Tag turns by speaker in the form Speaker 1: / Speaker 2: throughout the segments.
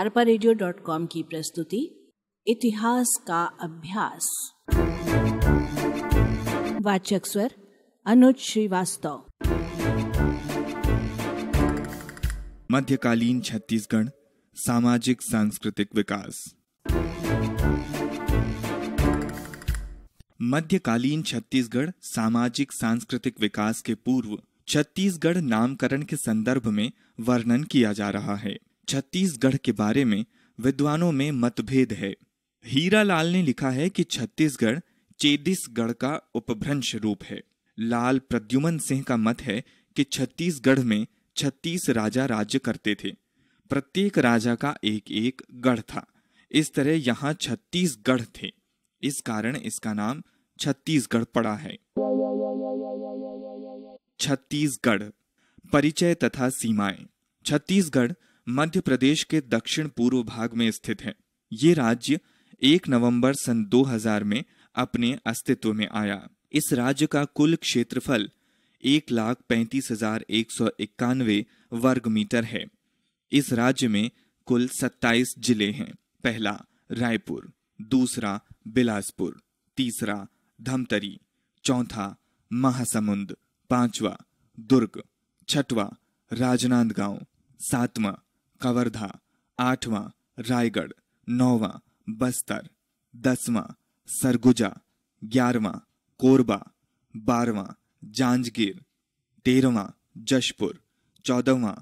Speaker 1: Arpa radio dot com की प्रस्तुति इतिहास का अभ्यास वाचक स्वर अनुज श्रीवास्तव मध्यकालीन छत्तीसगढ़ सामाजिक सांस्कृतिक विकास मध्यकालीन छत्तीसगढ़ सामाजिक सांस्कृतिक विकास के पूर्व छत्तीसगढ़ नामकरण के संदर्भ में वर्णन किया जा रहा है छत्तीसगढ़ के बारे में विद्वानों में मतभेद है हीरा लाल ने लिखा है कि छत्तीसगढ़ चेदिसगढ़ का उपभ्रंश रूप है लाल प्रद्युमन सिंह का मत है कि छत्तीसगढ़ में छत्तीस राजा राज्य करते थे प्रत्येक राजा का एक एक गढ़ था इस तरह यहाँ छत्तीसगढ़ थे इस कारण इसका नाम छत्तीसगढ़ पड़ा है छत्तीसगढ़ परिचय तथा सीमाएं छत्तीसगढ़ मध्य प्रदेश के दक्षिण पूर्व भाग में स्थित है ये राज्य 1 नवंबर सन 2000 में अपने अस्तित्व में आया इस राज्य का कुल क्षेत्रफल एक लाख पैंतीस हजार एक सौ इक्यानवे वर्ग मीटर है इस राज्य में कुल सत्ताईस जिले हैं पहला रायपुर दूसरा बिलासपुर तीसरा धमतरी चौथा महासमुंद पांचवा दुर्ग छठवा राजनांदगांव सातवां कवर्धा आठवां रायगढ़ नौवां बस्तर दसवां सरगुजा ग्यारहवां कोरबा बारवां जांजगीर तेरहवां जशपुर चौदहवां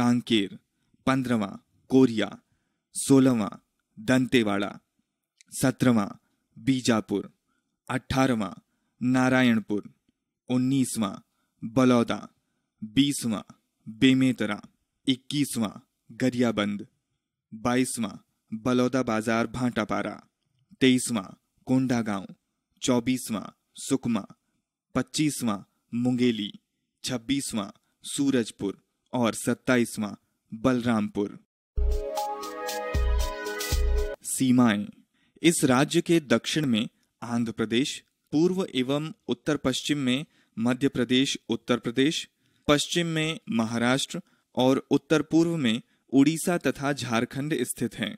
Speaker 1: कांकेर पंद्रवा कोरिया सोलहवां दंतेवाड़ा सत्रहवां बीजापुर अठारहवां नारायणपुर उन्नीसवां बलौदा बीसवां बेमेतरा इक्कीसवां गरियाबंद बाईसवां बलौदा बाजार भाटापारा तेईसवां कोंडागांव चौबीसवां सुकमा पच्चीसवां मुंगेली छब्बीसवां सूरजपुर और सत्ताईसवां बलरामपुर सीमाएं इस राज्य के दक्षिण में आंध्र प्रदेश पूर्व एवं उत्तर पश्चिम में मध्य प्रदेश उत्तर प्रदेश पश्चिम में महाराष्ट्र और उत्तर पूर्व में उड़ीसा तथा झारखंड स्थित हैं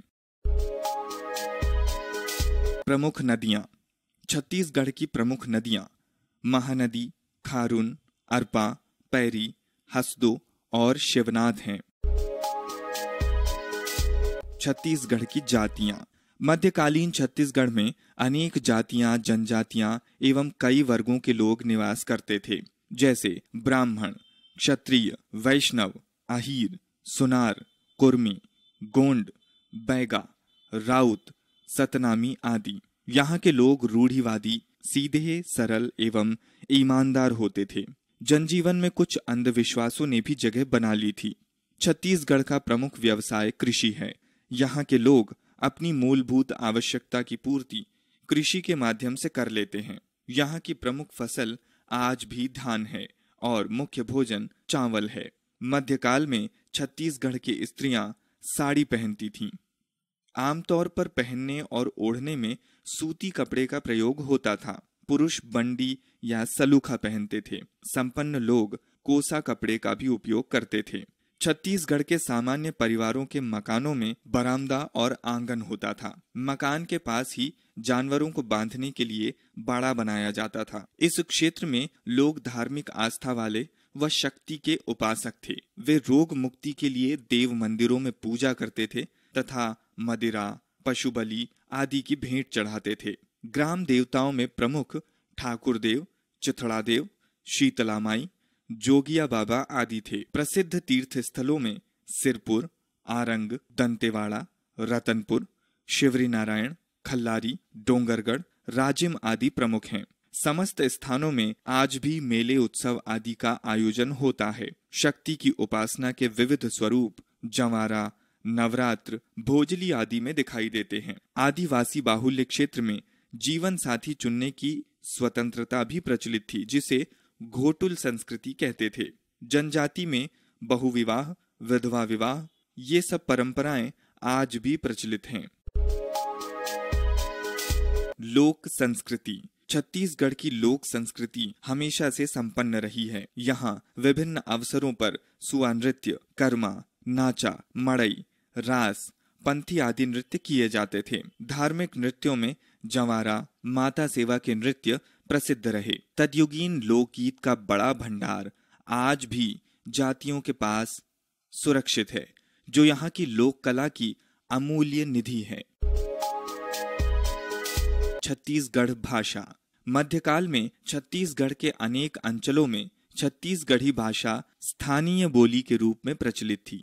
Speaker 1: प्रमुख नदियां छत्तीसगढ़ की प्रमुख नदियां महानदी खारून अरपा पैरी हसदो और शिवनाथ हैं छत्तीसगढ़ की जातियां मध्यकालीन छत्तीसगढ़ में अनेक जातियां जनजातियां एवं कई वर्गों के लोग निवास करते थे जैसे ब्राह्मण क्षत्रिय वैष्णव अहीर सुनार कुर्मी गोंड बैगा राउत सतनामी आदि यहाँ के लोग रूढ़िवादी सीधे सरल एवं ईमानदार होते थे जनजीवन में कुछ अंधविश्वासों ने भी जगह बना ली थी छत्तीसगढ़ का प्रमुख व्यवसाय कृषि है यहाँ के लोग अपनी मूलभूत आवश्यकता की पूर्ति कृषि के माध्यम से कर लेते हैं यहाँ की प्रमुख फसल आज भी धान है और मुख्य भोजन चावल है मध्यकाल में छत्तीसगढ़ की स्त्रियां साड़ी पहनती थीं। आमतौर पर पहनने और ओढ़ने में सूती कपड़े का प्रयोग होता था पुरुष बंडी या सलूखा पहनते थे संपन्न लोग कोसा कपड़े का भी उपयोग करते थे छत्तीसगढ़ के सामान्य परिवारों के मकानों में बरामदा और आंगन होता था मकान के पास ही जानवरों को बांधने के लिए बाड़ा बनाया जाता था इस क्षेत्र में लोग धार्मिक आस्था वाले व शक्ति के उपासक थे वे रोग मुक्ति के लिए देव मंदिरों में पूजा करते थे तथा मदिरा पशु बलि आदि की भेंट चढ़ाते थे ग्राम देवताओं में प्रमुख ठाकुर देव चिथड़ा देव शीतला माई जोगिया बाबा आदि थे प्रसिद्ध तीर्थ स्थलों में सिरपुर आरंग दंतेवाड़ा रतनपुर शिवरी नारायण खल्लारी डोंगरगढ़ राजिम आदि प्रमुख हैं समस्त स्थानों में आज भी मेले उत्सव आदि का आयोजन होता है शक्ति की उपासना के विविध स्वरूप जवारा नवरात्र भोजली आदि में दिखाई देते हैं आदिवासी बाहुल्य क्षेत्र में जीवन साथी चुनने की स्वतंत्रता भी प्रचलित थी जिसे घोटुल संस्कृति कहते थे जनजाति में बहुविवाह विधवा विवाह ये सब परंपराएं आज भी प्रचलित हैं लोक संस्कृति छत्तीसगढ़ की लोक संस्कृति हमेशा से संपन्न रही है यहाँ विभिन्न अवसरों पर सुआ नृत्य कर्मा नाचा मड़ई रास पंथी आदि नृत्य किए जाते थे धार्मिक नृत्यों में जवारा माता सेवा के नृत्य प्रसिद्ध रहे तदयुगीन लोकगीत का बड़ा भंडार आज भी जातियों के पास सुरक्षित है जो यहाँ की लोक कला की अमूल्य निधि है छत्तीसगढ़ भाषा मध्यकाल में छत्तीसगढ़ के अनेक अंचलों में छत्तीसगढ़ी भाषा स्थानीय बोली के रूप में प्रचलित थी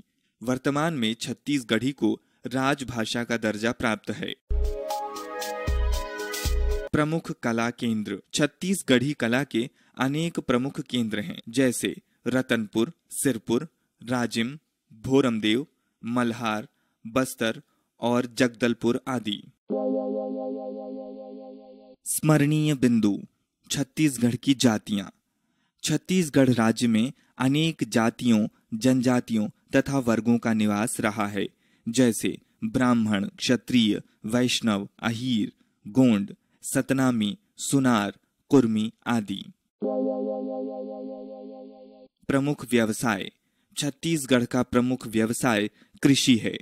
Speaker 1: वर्तमान में छत्तीसगढ़ी को राजभाषा का दर्जा प्राप्त है प्रमुख कला केंद्र छत्तीसगढ़ी कला के अनेक प्रमुख केंद्र हैं जैसे रतनपुर सिरपुर राजिम भोरमदेव मल्हार बस्तर और जगदलपुर आदि स्मरणीय बिंदु छत्तीसगढ़ की जातियां छत्तीसगढ़ राज्य में अनेक जातियों जनजातियों तथा वर्गों का निवास रहा है जैसे ब्राह्मण क्षत्रिय वैष्णव अहीर गोंड सतनामी सुनार कुर्मी आदि प्रमुख व्यवसाय छत्तीसगढ़ का प्रमुख व्यवसाय कृषि है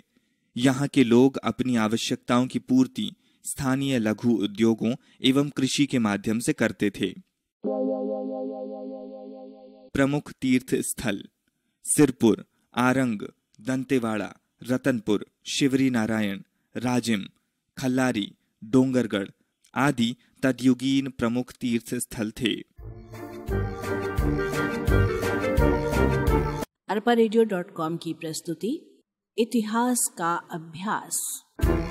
Speaker 1: यहाँ के लोग अपनी आवश्यकताओं की पूर्ति स्थानीय लघु उद्योगों एवं कृषि के माध्यम से करते थे प्रमुख तीर्थ स्थल सिरपुर आरंग दंतेवाड़ा रतनपुर शिवरी नारायण राजिम खल्लारी डोंगरगढ़ आदि तदयुगीन प्रमुख तीर्थ स्थल थे अरपा की प्रस्तुति इतिहास का अभ्यास